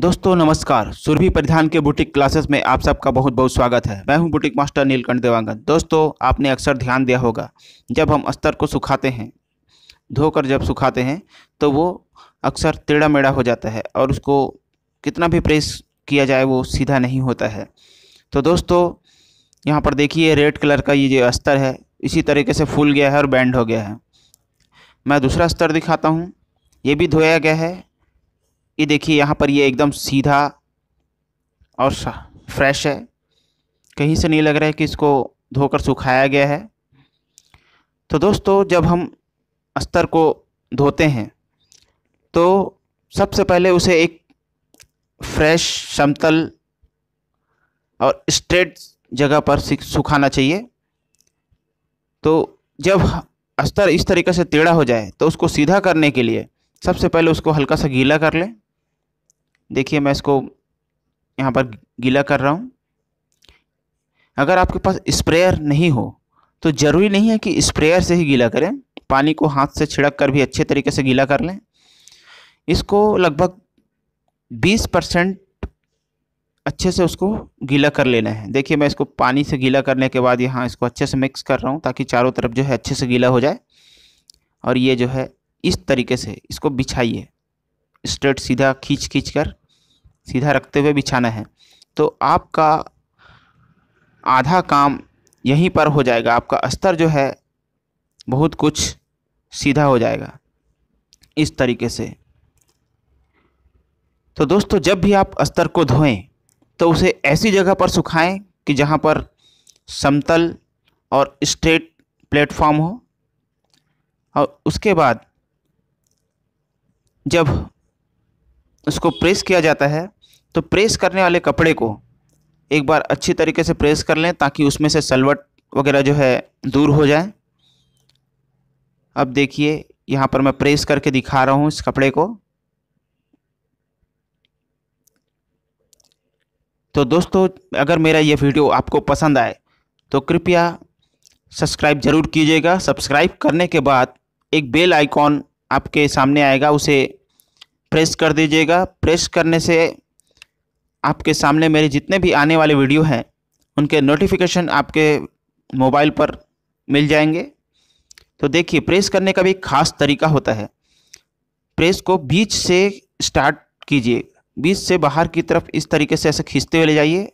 दोस्तों नमस्कार सुरभि परिधान के बुटीक क्लासेस में आप सबका बहुत बहुत स्वागत है मैं हूं बुटीक मास्टर नीलकंठ देवांगन दोस्तों आपने अक्सर ध्यान दिया होगा जब हम अस्तर को सुखाते हैं धोकर जब सुखाते हैं तो वो अक्सर टेढ़ा मेढ़ा हो जाता है और उसको कितना भी प्रेस किया जाए वो सीधा नहीं होता है तो दोस्तों यहाँ पर देखिए रेड कलर का ये जो अस्तर है इसी तरीके से फूल गया है और बैंड हो गया है मैं दूसरा स्तर दिखाता हूँ ये भी धोया गया है ये देखिए यहाँ पर ये एकदम सीधा और फ्रेश है कहीं से नहीं लग रहा है कि इसको धोकर सुखाया गया है तो दोस्तों जब हम अस्तर को धोते हैं तो सबसे पहले उसे एक फ्रेश समतल और स्ट्रेट जगह पर सुखाना चाहिए तो जब अस्तर इस तरीके से टेढ़ा हो जाए तो उसको सीधा करने के लिए सबसे पहले उसको हल्का सा गीला कर लें देखिए मैं इसको यहाँ पर गीला कर रहा हूँ अगर आपके पास स्प्रेयर नहीं हो तो ज़रूरी नहीं है कि स्प्रेयर से ही गीला करें पानी को हाथ से छिड़क कर भी अच्छे तरीके से गीला कर लें इसको लगभग 20 परसेंट अच्छे से उसको गीला कर लेना है देखिए मैं इसको पानी से गीला करने के बाद यहाँ इसको अच्छे से मिक्स कर रहा हूँ ताकि चारों तरफ जो है अच्छे से गीला हो जाए और ये जो है इस तरीके से इसको बिछाइए स्ट्रेट सीधा खींच खींच कर सीधा रखते हुए बिछाना है तो आपका आधा काम यहीं पर हो जाएगा आपका स्तर जो है बहुत कुछ सीधा हो जाएगा इस तरीके से तो दोस्तों जब भी आप स्तर को धोएं तो उसे ऐसी जगह पर सुखाएं कि जहाँ पर समतल और स्ट्रेट प्लेटफॉर्म हो और उसके बाद जब उसको प्रेस किया जाता है तो प्रेस करने वाले कपड़े को एक बार अच्छी तरीके से प्रेस कर लें ताकि उसमें से सलवट वगैरह जो है दूर हो जाए अब देखिए यहाँ पर मैं प्रेस करके दिखा रहा हूँ इस कपड़े को तो दोस्तों अगर मेरा ये वीडियो आपको पसंद आए तो कृपया सब्सक्राइब ज़रूर कीजिएगा सब्सक्राइब करने के बाद एक बेल आइकॉन आपके सामने आएगा उसे प्रेस कर दीजिएगा प्रेस करने से आपके सामने मेरे जितने भी आने वाले वीडियो हैं उनके नोटिफिकेशन आपके मोबाइल पर मिल जाएंगे तो देखिए प्रेस करने का भी खास तरीका होता है प्रेस को बीच से स्टार्ट कीजिए बीच से बाहर की तरफ इस तरीके से ऐसे खींचते हुए ले जाइए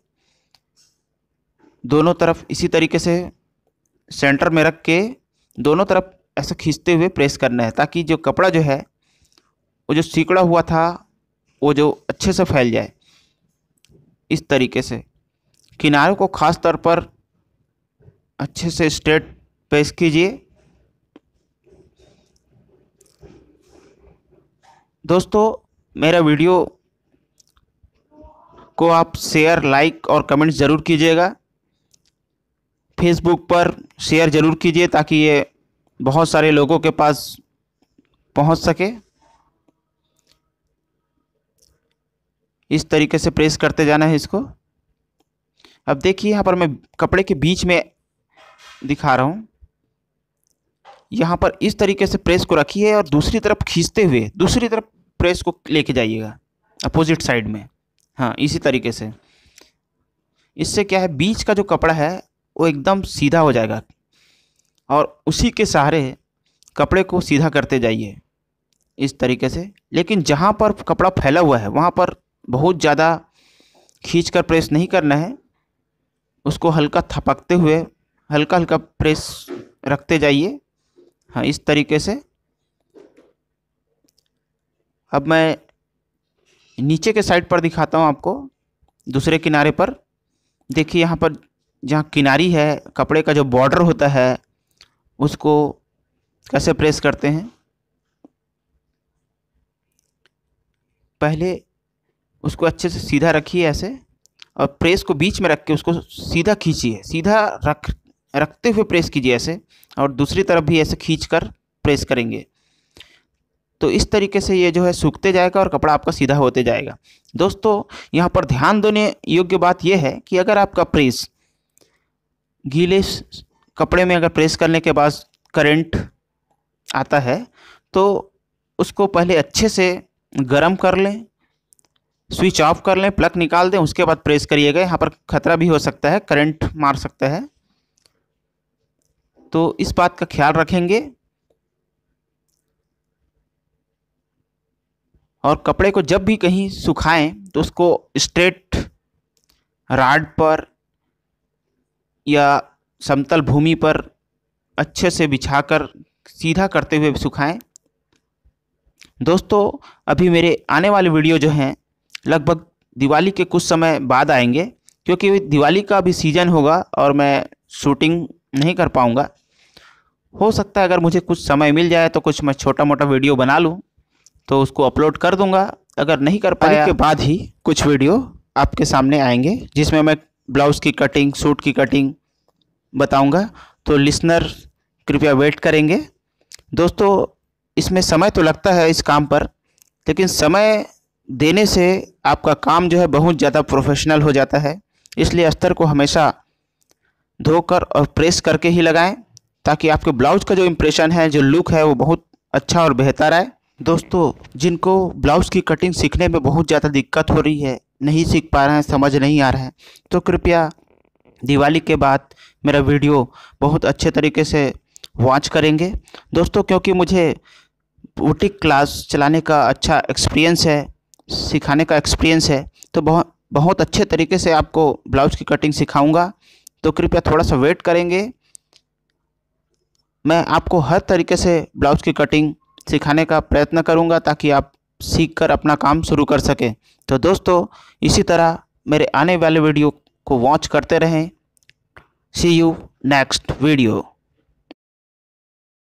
दोनों तरफ इसी तरीके से सेंटर में रख के दोनों तरफ ऐसे खींचते हुए प्रेस करना है ताकि जो कपड़ा जो है वो जो सिकड़ा हुआ था वो जो अच्छे से फैल जाए इस तरीके से किनारों को ख़ास तौर पर अच्छे से स्ट्रेट पेश कीजिए दोस्तों मेरा वीडियो को आप शेयर लाइक और कमेंट ज़रूर कीजिएगा फेसबुक पर शेयर ज़रूर कीजिए ताकि ये बहुत सारे लोगों के पास पहुंच सके इस तरीके से प्रेस करते जाना है इसको अब देखिए यहाँ पर मैं कपड़े के बीच में दिखा रहा हूँ यहाँ पर इस तरीके से प्रेस को रखिए और दूसरी तरफ खींचते हुए दूसरी तरफ प्रेस को लेके जाइएगा अपोजिट साइड में हाँ इसी तरीके से इससे क्या है बीच का जो कपड़ा है वो एकदम सीधा हो जाएगा और उसी के सहारे कपड़े को सीधा करते जाइए इस तरीके से लेकिन जहाँ पर कपड़ा फैला हुआ है वहाँ पर बहुत ज़्यादा खींच कर प्रेस नहीं करना है उसको हल्का थपकते हुए हल्का हल्का प्रेस रखते जाइए हाँ इस तरीके से अब मैं नीचे के साइड पर दिखाता हूँ आपको दूसरे किनारे पर देखिए यहाँ पर जहाँ किनारी है कपड़े का जो बॉर्डर होता है उसको कैसे प्रेस करते हैं पहले उसको अच्छे से सीधा रखिए ऐसे और प्रेस को बीच में रख के उसको सीधा खींचिए सीधा रख रखते हुए प्रेस कीजिए ऐसे और दूसरी तरफ भी ऐसे खींच कर प्रेस करेंगे तो इस तरीके से ये जो है सूखते जाएगा और कपड़ा आपका सीधा होते जाएगा दोस्तों यहाँ पर ध्यान देने योग्य बात यह है कि अगर आपका प्रेस गीले कपड़े में अगर प्रेस करने के बाद करंट आता है तो उसको पहले अच्छे से गर्म कर लें स्विच ऑफ कर लें प्लग निकाल दें उसके बाद प्रेस करिएगा यहाँ पर खतरा भी हो सकता है करंट मार सकता है तो इस बात का ख्याल रखेंगे और कपड़े को जब भी कहीं सुखाएं तो उसको स्ट्रेट राड पर या समतल भूमि पर अच्छे से बिछाकर सीधा करते हुए सुखाएं दोस्तों अभी मेरे आने वाले वीडियो जो हैं लगभग दिवाली के कुछ समय बाद आएंगे क्योंकि दिवाली का भी सीज़न होगा और मैं शूटिंग नहीं कर पाऊँगा हो सकता है अगर मुझे कुछ समय मिल जाए तो कुछ मैं छोटा मोटा वीडियो बना लूँ तो उसको अपलोड कर दूँगा अगर नहीं कर पाया के बाद ही कुछ वीडियो आपके सामने आएंगे जिसमें मैं ब्लाउज़ की कटिंग सूट की कटिंग बताऊंगा तो लिसनर कृपया वेट करेंगे दोस्तों इसमें समय तो लगता है इस काम पर लेकिन समय देने से आपका काम जो है बहुत ज़्यादा प्रोफेशनल हो जाता है इसलिए अस्तर को हमेशा धोकर और प्रेस करके ही लगाएं ताकि आपके ब्लाउज का जो इम्प्रेशन है जो लुक है वो बहुत अच्छा और बेहतर आए दोस्तों जिनको ब्लाउज की कटिंग सीखने में बहुत ज़्यादा दिक्कत हो रही है नहीं सीख पा रहे हैं समझ नहीं आ रहे हैं तो कृपया दिवाली के बाद मेरा वीडियो बहुत अच्छे तरीके से वॉच करेंगे दोस्तों क्योंकि मुझे बुटीक क्लास चलाने का अच्छा एक्सपीरियंस है सिखाने का एक्सपीरियंस है तो बहुत बहुत अच्छे तरीके से आपको ब्लाउज की कटिंग सिखाऊंगा तो कृपया थोड़ा सा वेट करेंगे मैं आपको हर तरीके से ब्लाउज की कटिंग सिखाने का प्रयत्न करूंगा ताकि आप सीख कर अपना काम शुरू कर सकें तो दोस्तों इसी तरह मेरे आने वाले वीडियो को वॉच करते रहें सी यू नेक्स्ट वीडियो